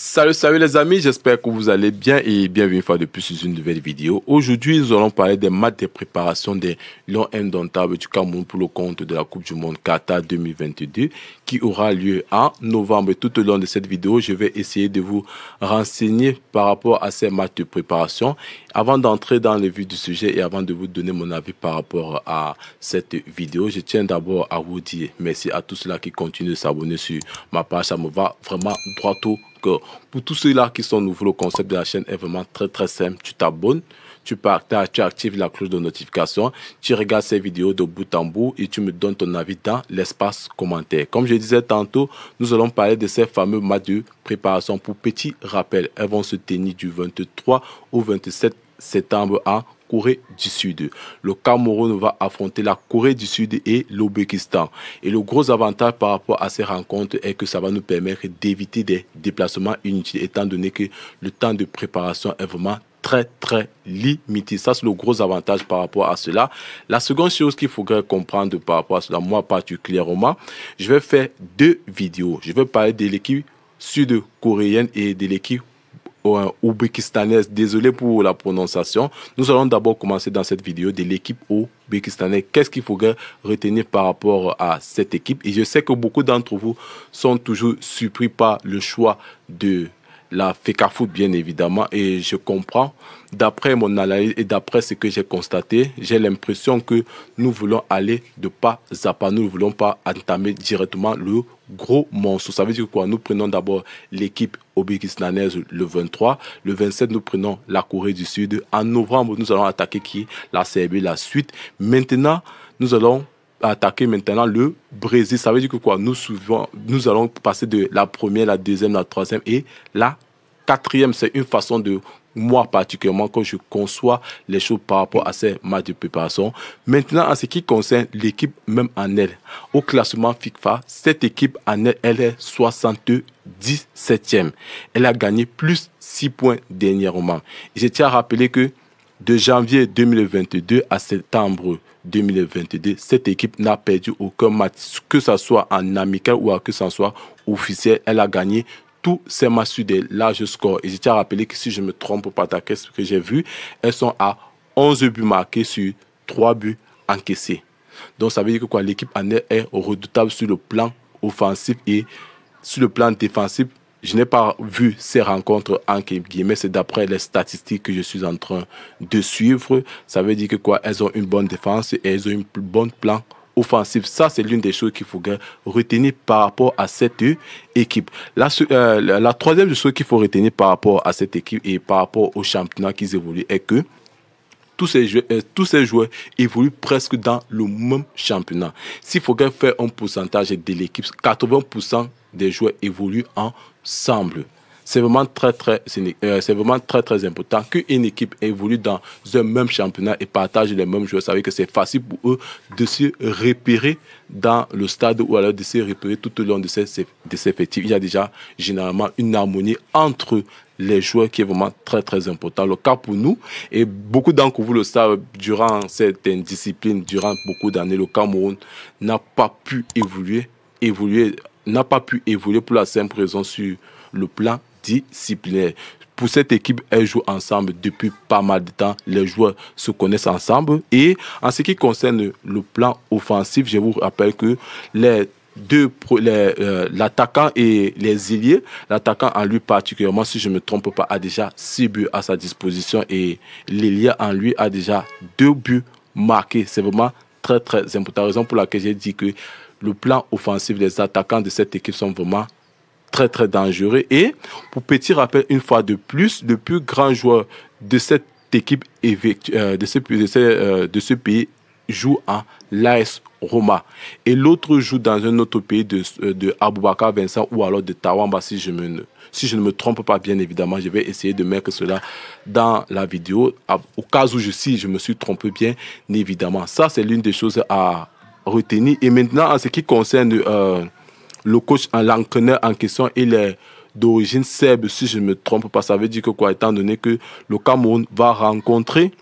Salut, salut les amis, j'espère que vous allez bien et bienvenue une fois de plus sur une nouvelle vidéo. Aujourd'hui, nous allons parler des matchs de préparation des Lions Indomptables du Cameroun pour le compte de la Coupe du Monde Qatar 2022 qui aura lieu en novembre. Tout au long de cette vidéo, je vais essayer de vous renseigner par rapport à ces matchs de préparation. Avant d'entrer dans le vif du sujet et avant de vous donner mon avis par rapport à cette vidéo, je tiens d'abord à vous dire merci à tous ceux qui continuent de s'abonner sur ma page. Ça me va vraiment droit au pour tous ceux-là qui sont nouveaux, le concept de la chaîne est vraiment très très simple. Tu t'abonnes, tu partages, tu actives la cloche de notification, tu regardes ces vidéos de bout en bout et tu me donnes ton avis dans l'espace commentaire. Comme je disais tantôt, nous allons parler de ces fameux matchs de préparation. Pour petit rappel, elles vont se tenir du 23 au 27 septembre à Corée du Sud. Le Cameroun va affronter la Corée du Sud et l'Ouzbékistan. Et le gros avantage par rapport à ces rencontres est que ça va nous permettre d'éviter des déplacements inutiles, étant donné que le temps de préparation est vraiment très très limité. Ça, c'est le gros avantage par rapport à cela. La seconde chose qu'il faudrait comprendre par rapport à cela, moi particulièrement, je vais faire deux vidéos. Je vais parler de l'équipe sud-coréenne et de l'équipe ou euh, Désolé pour la prononciation. Nous allons d'abord commencer dans cette vidéo de l'équipe ouzbékistanaise. Qu'est-ce qu'il faut retenir par rapport à cette équipe Et je sais que beaucoup d'entre vous sont toujours surpris par le choix de la FECA Foot, bien évidemment, et je comprends. D'après mon analyse et d'après ce que j'ai constaté, j'ai l'impression que nous voulons aller de pas à pas. Nous ne voulons pas entamer directement le gros monstre Ça veut dire quoi Nous prenons d'abord l'équipe obékistanaise le 23. Le 27, nous prenons la Corée du Sud. En novembre, nous allons attaquer qui La Serbie, la suite. Maintenant, nous allons attaquer maintenant le Brésil. Ça veut dire que quoi nous, souvent, nous allons passer de la première, la deuxième, la troisième et la quatrième. C'est une façon de moi particulièrement quand je conçois les choses par rapport à ces matchs de préparation. Maintenant, en ce qui concerne l'équipe même en elle, au classement FIFA, cette équipe en elle, elle est 77e. Elle a gagné plus 6 points dernièrement. je tiens à rappeler que de janvier 2022 à septembre 2022, cette équipe n'a perdu aucun match, que ce soit en amical ou que ce soit officiel. Elle a gagné tous ses matchs sur des larges scores. Et je tiens à rappeler que si je me trompe pas quest ce que j'ai vu, elles sont à 11 buts marqués sur 3 buts encaissés. Donc ça veut dire que quoi, l'équipe en est redoutable sur le plan offensif et sur le plan défensif je n'ai pas vu ces rencontres en guillemets, c'est d'après les statistiques que je suis en train de suivre. Ça veut dire que quoi, elles ont une bonne défense et elles ont un bon plan offensif. Ça, c'est l'une des choses qu'il faut retenir par rapport à cette équipe. Euh, la, la troisième chose qu'il faut retenir par rapport à cette équipe et par rapport au championnat qu'ils évoluent est que tous ces, joueurs, euh, tous ces joueurs évoluent presque dans le même championnat. S'il faut faire un pourcentage de l'équipe, 80% des joueurs évoluent ensemble. C'est vraiment très très, euh, c'est vraiment très très important qu'une équipe évolue dans un même championnat et partage les mêmes joueurs. Vous savez que c'est facile pour eux de se repérer dans le stade ou alors de se repérer tout au long de ces de effectifs. Il y a déjà généralement une harmonie entre les joueurs qui est vraiment très très important. Le cas pour nous, et beaucoup d'entre vous le savent, durant cette discipline durant beaucoup d'années, le Cameroun n'a pas pu évoluer, évoluer n'a pas pu évoluer pour la simple raison sur le plan disciplinaire. Pour cette équipe, elle joue ensemble depuis pas mal de temps. Les joueurs se connaissent ensemble. Et en ce qui concerne le plan offensif, je vous rappelle que les deux euh, l'attaquant et les ailiers l'attaquant en lui particulièrement si je ne me trompe pas a déjà 6 buts à sa disposition et l'ailier en lui a déjà deux buts marqués c'est vraiment très très important raison pour laquelle j'ai dit que le plan offensif, les attaquants de cette équipe sont vraiment très très dangereux. Et pour petit rappel, une fois de plus, le plus grand joueur de cette équipe euh, euh, de, ce, pays joue à l'AS Roma. Et l'autre joue dans un autre pays de, euh, de Vincent ou alors de Tawamba, si je, me, si je ne me trompe pas, bien évidemment. Je vais essayer de mettre cela dans la vidéo. Au cas où je, suis, je me suis trompé, bien évidemment. Ça, c'est l'une des choses à retenu. Et maintenant, en ce qui concerne euh, le coach, l'entraîneur en question, il est d'origine serbe, si je ne me trompe pas. Ça veut dire que quoi, étant donné que le Cameroun va rencontrer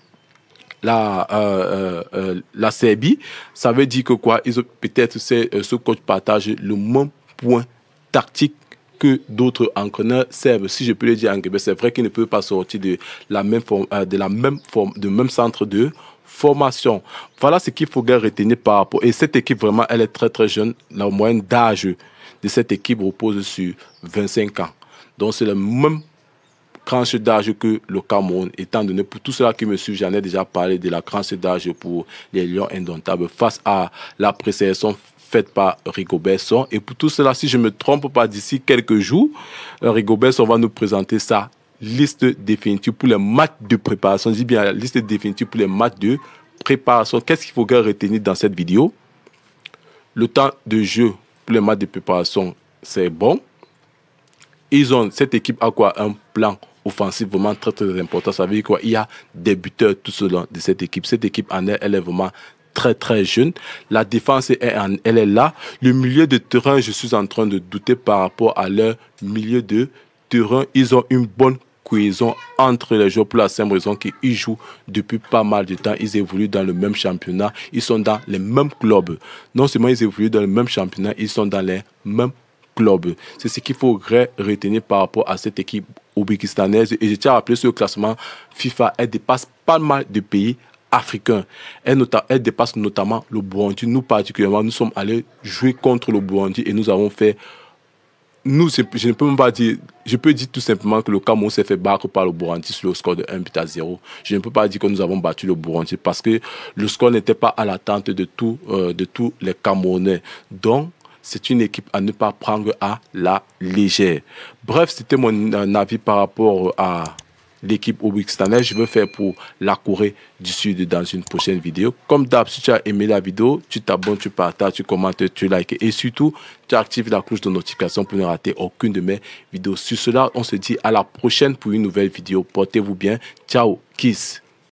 la, euh, euh, la Serbie, ça veut dire que quoi, ils peut-être ce coach partage le même point tactique que d'autres entraîneurs servent. si je peux le dire en c'est vrai qu'ils ne peuvent pas sortir de la même forme, euh, de la même forme, de même centre de formation. Voilà ce qu'il faut retenir par rapport. Et cette équipe, vraiment, elle est très, très jeune. La moyenne d'âge de cette équipe repose sur 25 ans. Donc, c'est le même tranche d'âge que le Cameroun, étant donné pour tout cela qui me suit, j'en ai déjà parlé de la tranche d'âge pour les Lions indomptables face à la précession faite par Rigobertson. Et pour tout cela, si je ne me trompe pas, d'ici quelques jours, euh, Rigobertson va nous présenter sa liste définitive pour les matchs de préparation. Je dis bien la liste définitive pour les matchs de préparation. Qu'est-ce qu'il faut retenir dans cette vidéo Le temps de jeu pour les matchs de préparation, c'est bon. Ils ont, cette équipe a quoi Un plan offensif vraiment très très important. Ça veut dire quoi Il y a des buteurs tout seul de cette équipe. Cette équipe en est vraiment très très jeune. La défense est en, elle est là. Le milieu de terrain, je suis en train de douter par rapport à leur milieu de terrain. Ils ont une bonne cohésion entre les joueurs pour la simple raison qu'ils jouent depuis pas mal de temps. Ils évoluent dans le même championnat. Ils sont dans les mêmes clubs. Non seulement ils évoluent dans le même championnat, ils sont dans les mêmes clubs. C'est ce qu'il faut retenir par rapport à cette équipe ouzbékistanaise. Et je tiens à rappeler ce classement FIFA. Elle dépasse pas mal de pays africain. Elle, dépasse notamment le Burundi. Nous, particulièrement, nous sommes allés jouer contre le Burundi et nous avons fait. Nous, je ne peux même pas dire. Je peux dire tout simplement que le Cameroun s'est fait battre par le Burundi sur le score de 1 but à 0. Je ne peux pas dire que nous avons battu le Burundi parce que le score n'était pas à l'attente de, euh, de tous les Camerounais. Donc, c'est une équipe à ne pas prendre à la légère. Bref, c'était mon euh, avis par rapport à l'équipe au Je veux faire pour la Corée du Sud dans une prochaine vidéo. Comme d'hab, si tu as aimé la vidéo, tu t'abonnes, tu partages, tu commentes, tu likes et surtout, tu actives la cloche de notification pour ne rater aucune de mes vidéos. Sur cela, on se dit à la prochaine pour une nouvelle vidéo. Portez-vous bien. Ciao, kiss.